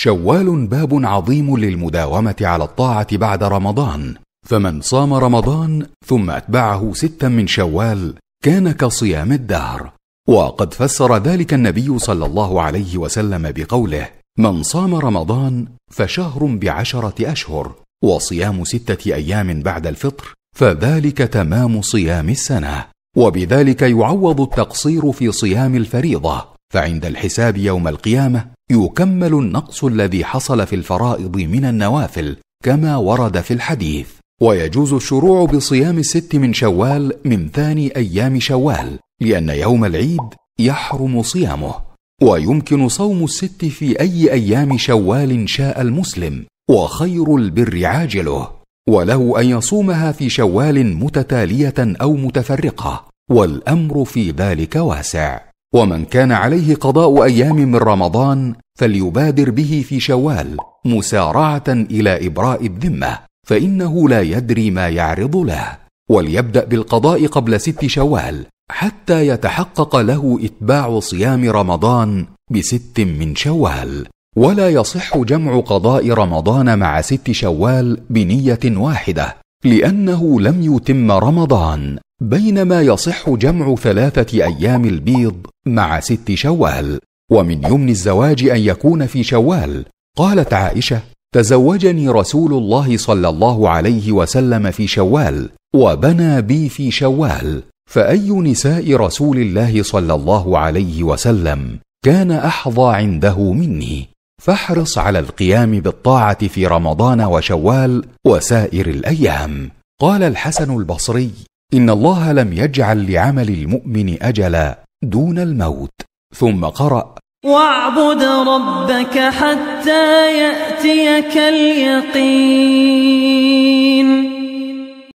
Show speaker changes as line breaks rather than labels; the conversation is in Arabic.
شوال باب عظيم للمداومه على الطاعه بعد رمضان فمن صام رمضان ثم اتبعه ستا من شوال كان كصيام الدهر وقد فسر ذلك النبي صلى الله عليه وسلم بقوله من صام رمضان فشهر بعشره اشهر وصيام سته ايام بعد الفطر فذلك تمام صيام السنه وبذلك يعوض التقصير في صيام الفريضه فعند الحساب يوم القيامه يكمل النقص الذي حصل في الفرائض من النوافل كما ورد في الحديث ويجوز الشروع بصيام الست من شوال من ثاني ايام شوال لان يوم العيد يحرم صيامه ويمكن صوم الست في اي ايام شوال شاء المسلم وخير البر عاجله وله ان يصومها في شوال متتاليه او متفرقه والامر في ذلك واسع ومن كان عليه قضاء ايام من رمضان فليبادر به في شوال مسارعه الى ابراء الذمه فانه لا يدري ما يعرض له وليبدا بالقضاء قبل ست شوال حتى يتحقق له اتباع صيام رمضان بست من شوال ولا يصح جمع قضاء رمضان مع ست شوال بنيه واحده لانه لم يتم رمضان بينما يصح جمع ثلاثه ايام البيض مع ست شوال ومن يمن الزواج ان يكون في شوال قالت عائشه تزوجني رسول الله صلى الله عليه وسلم في شوال وبنى بي في شوال فاي نساء رسول الله صلى الله عليه وسلم كان احظى عنده مني فاحرص على القيام بالطاعه في رمضان وشوال وسائر الايام قال الحسن البصري ان الله لم يجعل لعمل المؤمن اجلا دون الموت ثم قرأ واعبد ربك حتى يأتيك اليقين